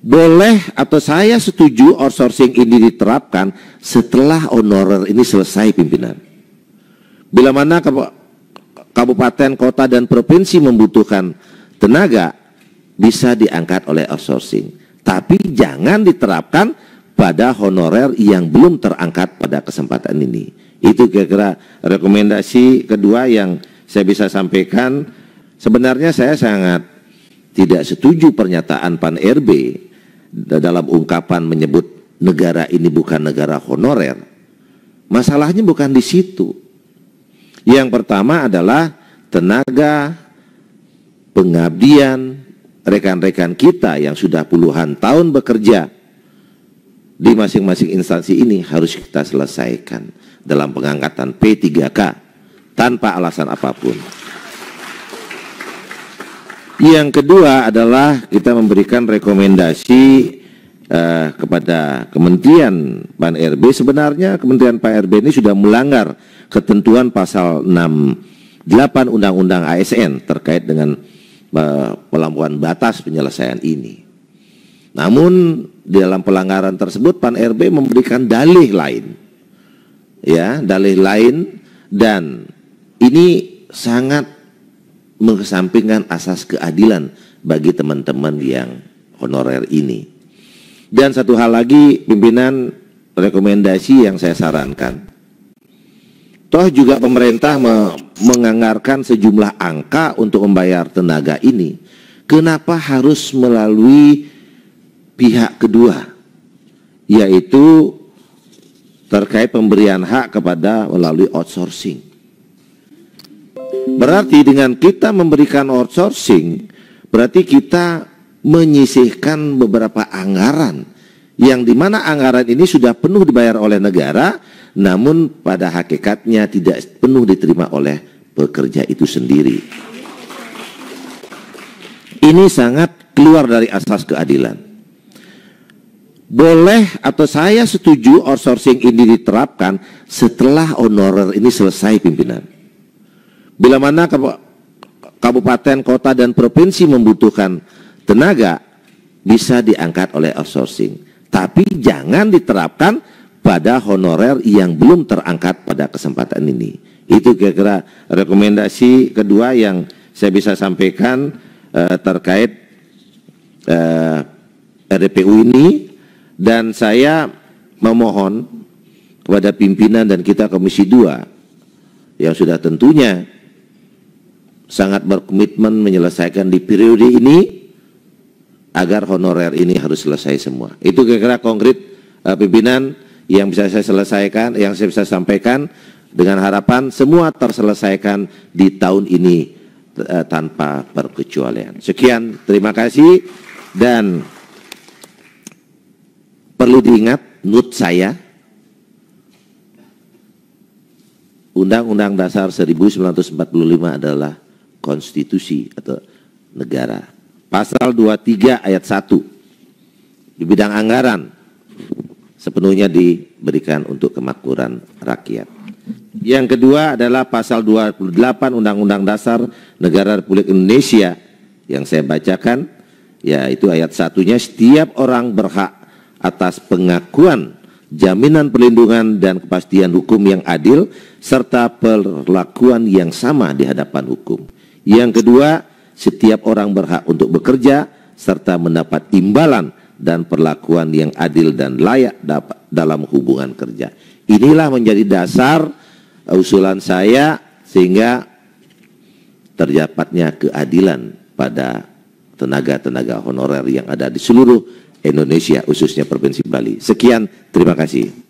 boleh atau saya setuju outsourcing ini diterapkan setelah honorer ini selesai pimpinan. Bila mana kabupaten, kota, dan provinsi membutuhkan tenaga bisa diangkat oleh outsourcing. Tapi jangan diterapkan pada honorer yang belum terangkat pada kesempatan ini. Itu kira-kira rekomendasi kedua yang saya bisa sampaikan. Sebenarnya saya sangat tidak setuju pernyataan Pan RB dalam ungkapan menyebut negara ini bukan negara honorer. Masalahnya bukan di situ. Yang pertama adalah tenaga, pengabdian, rekan-rekan kita yang sudah puluhan tahun bekerja di masing-masing instansi ini harus kita selesaikan dalam pengangkatan P3K tanpa alasan apapun. Yang kedua adalah kita memberikan rekomendasi eh, kepada Kementerian Pan RB. Sebenarnya Kementerian Pan RB ini sudah melanggar ketentuan pasal 68 Undang-Undang ASN terkait dengan eh, pelampuan batas penyelesaian ini. Namun di dalam pelanggaran tersebut Pan RB memberikan dalih lain. Ya, dalih lain dan ini sangat mengesampingkan asas keadilan bagi teman-teman yang honorer ini. Dan satu hal lagi pimpinan rekomendasi yang saya sarankan. Toh juga pemerintah me menganggarkan sejumlah angka untuk membayar tenaga ini. Kenapa harus melalui pihak kedua? Yaitu terkait pemberian hak kepada melalui outsourcing Berarti dengan kita memberikan outsourcing, berarti kita menyisihkan beberapa anggaran yang dimana anggaran ini sudah penuh dibayar oleh negara, namun pada hakikatnya tidak penuh diterima oleh pekerja itu sendiri. Ini sangat keluar dari asas keadilan boleh atau saya setuju outsourcing ini diterapkan setelah honorer ini selesai pimpinan. Bila mana kabupaten, kota, dan provinsi membutuhkan tenaga, bisa diangkat oleh outsourcing. Tapi jangan diterapkan pada honorer yang belum terangkat pada kesempatan ini. Itu kira-kira rekomendasi kedua yang saya bisa sampaikan eh, terkait eh, RDPU ini dan saya memohon kepada pimpinan dan kita Komisi 2 yang sudah tentunya sangat berkomitmen menyelesaikan di periode ini agar honorer ini harus selesai semua. Itu kira-kira konkret uh, pimpinan yang bisa saya selesaikan, yang saya bisa sampaikan dengan harapan semua terselesaikan di tahun ini uh, tanpa perkecualian. Sekian, terima kasih dan perlu diingat nut saya Undang-Undang Dasar 1945 adalah konstitusi atau negara. Pasal 23 ayat 1 di bidang anggaran sepenuhnya diberikan untuk kemakmuran rakyat. Yang kedua adalah pasal 28 Undang-Undang Dasar Negara Republik Indonesia yang saya bacakan yaitu ayat satunya setiap orang berhak atas pengakuan jaminan perlindungan dan kepastian hukum yang adil serta perlakuan yang sama di hadapan hukum. Yang kedua, setiap orang berhak untuk bekerja serta mendapat imbalan dan perlakuan yang adil dan layak dalam hubungan kerja. Inilah menjadi dasar usulan saya sehingga terdapatnya keadilan pada tenaga-tenaga honorer yang ada di seluruh Indonesia khususnya Provinsi Bali. Sekian, terima kasih.